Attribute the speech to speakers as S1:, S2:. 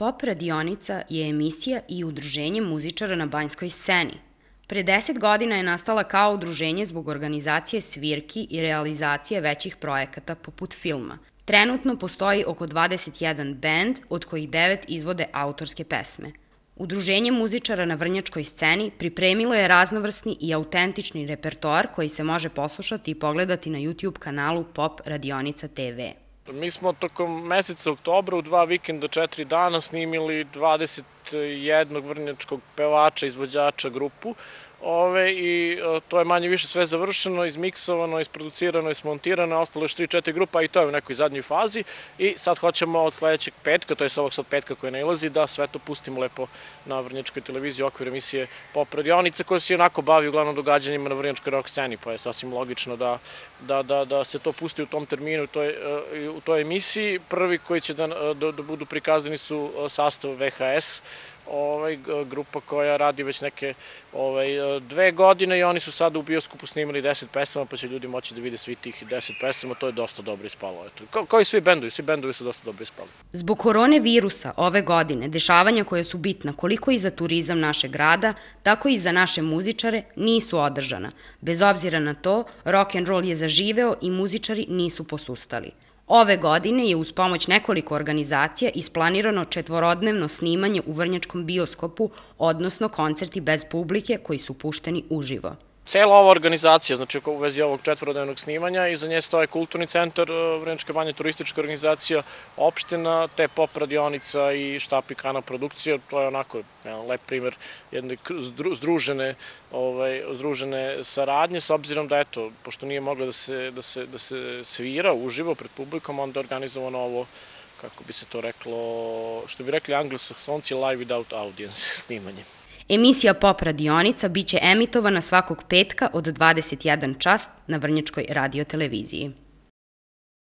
S1: Pop radionica je emisija i udruženje muzičara na banjskoj sceni. Pre deset godina je nastala kao udruženje zbog organizacije svirki i realizacije većih projekata poput filma. Trenutno postoji oko 21 band, od kojih devet izvode autorske pesme. Udruženje muzičara na vrnjačkoj sceni pripremilo je raznovrsni i autentični repertoar koji se može poslušati i pogledati na YouTube kanalu Pop Radionica TV.
S2: Mi smo tokom meseca oktobra u dva vikenda, četiri dana snimili 20 jednog vrnjačkog pevača, izvođača grupu. Ove, I e, to je manje više sve završeno, izmiksovano, isproducirano, ismontirano, ostalo još 3-4 grupa i to je u nekoj zadnjoj fazi. I sad hoćemo od sledećeg petka, to je s ovog sad petka koje nailazi, da sve to pustimo lepo na Vrnjačkoj televiziji u okviru emisije Pop radionica koja se onako bavi uglavnom događanjima na Vrnjačkoj rock sceni, pa je sasvim logično da, da, da, da se to pusti u tom terminu, u toj, e, u toj emisiji. Prvi koji će da, da, da budu prikazani su sastav VHS, ovaj, grupa koja radi već neke ovaj, e, dve godine i oni su sad u bioskupu snimali 10 pesama, pa će ljudi moći da vide svi tih 10 pesama, to je dosta dobro ispalo. Eto. Kao, i svi bendovi, svi bendovi su dosta dobro ispali.
S1: Zbog korone virusa ove godine, dešavanja koje su bitna koliko i za turizam našeg grada, tako i za naše muzičare, nisu održana. Bez obzira na to, rock and roll je zaživeo i muzičari nisu posustali. Ove godine je uz pomoć nekoliko organizacija isplanirano četvorodnevno snimanje u Vrnjačkom bioskopu, odnosno koncerti bez publike koji su pušteni uživo
S2: cela ova organizacija, znači u vezi ovog četvorodnevnog snimanja, iza nje stoje kulturni centar e, Vreničke banje, turistička organizacija, opština, te pop radionica i štap i kanal produkcija, to je onako jedan lep primer jedne združene, ovaj, združene saradnje, s obzirom da, eto, pošto nije mogla da se, da se, da se svira uživo pred publikom, onda je organizovano ovo kako bi se to reklo, što bi rekli anglosaksonci live without audience snimanje.
S1: Emisija Pop radionica biće emitovana svakog petka od 21 čas na Vrnjačkoj radioteleviziji.